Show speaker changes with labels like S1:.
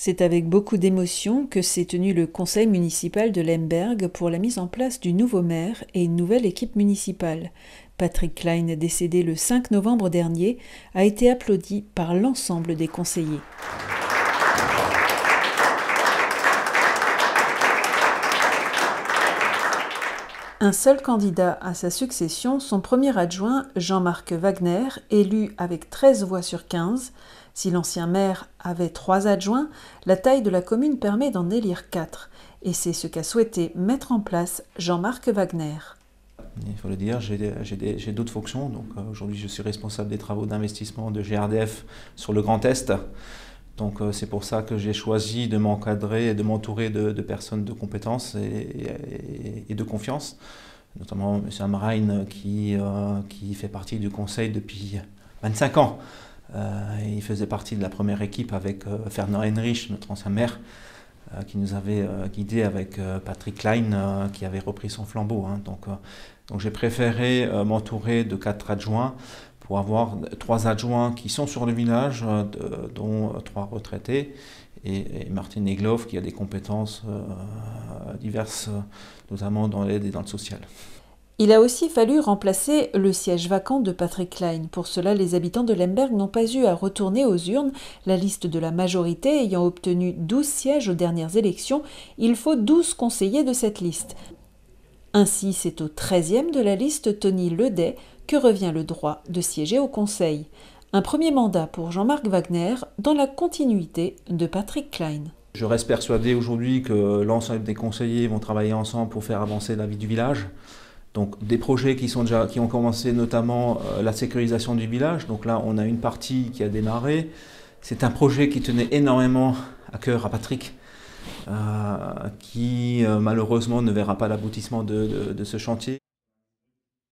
S1: C'est avec beaucoup d'émotion que s'est tenu le conseil municipal de Lemberg pour la mise en place du nouveau maire et une nouvelle équipe municipale. Patrick Klein, décédé le 5 novembre dernier, a été applaudi par l'ensemble des conseillers. Un seul candidat à sa succession, son premier adjoint, Jean-Marc Wagner, élu avec 13 voix sur 15. Si l'ancien maire avait trois adjoints, la taille de la commune permet d'en élire quatre. Et c'est ce qu'a souhaité mettre en place Jean-Marc Wagner.
S2: Il faut le dire, j'ai d'autres fonctions. Donc euh, aujourd'hui, je suis responsable des travaux d'investissement de GRDF sur le Grand Est. Donc euh, c'est pour ça que j'ai choisi de m'encadrer et de m'entourer de, personnes de compétences et, de confiance, notamment M. Amrain qui, euh, qui fait partie du conseil depuis 25 ans. Euh, il faisait partie de la première équipe avec Fernand Henrich, notre ancien maire, qui nous avait guidés avec Patrick Klein qui avait repris son flambeau. Hein. donc, donc j'ai préféré m'entourer de quatre adjoints pour avoir trois adjoints qui sont sur le village, euh, dont euh, trois retraités, et, martin Martine Egloff qui a des compétences euh, diverses, notamment dans l'aide et dans le social.
S1: Il a aussi fallu remplacer le siège vacant de Patrick Klein. Pour cela, les habitants de Lemberg n'ont pas eu à retourner aux urnes. La liste de la majorité ayant obtenu 12 sièges aux dernières élections, il faut 12 conseillers de cette liste. Ainsi, c'est au 13e de la liste Tony Ledet, que revient le droit de siéger au Conseil. Un premier mandat pour Jean-Marc Wagner dans la continuité de Patrick Klein.
S2: Je reste persuadé aujourd'hui que l'ensemble des conseillers vont travailler ensemble pour faire avancer la vie du village. Donc des projets qui, sont déjà, qui ont commencé, notamment euh, la sécurisation du village. Donc là, on a une partie qui a démarré. C'est un projet qui tenait énormément à cœur à Patrick, euh, qui euh, malheureusement ne verra pas l'aboutissement de ce chantier.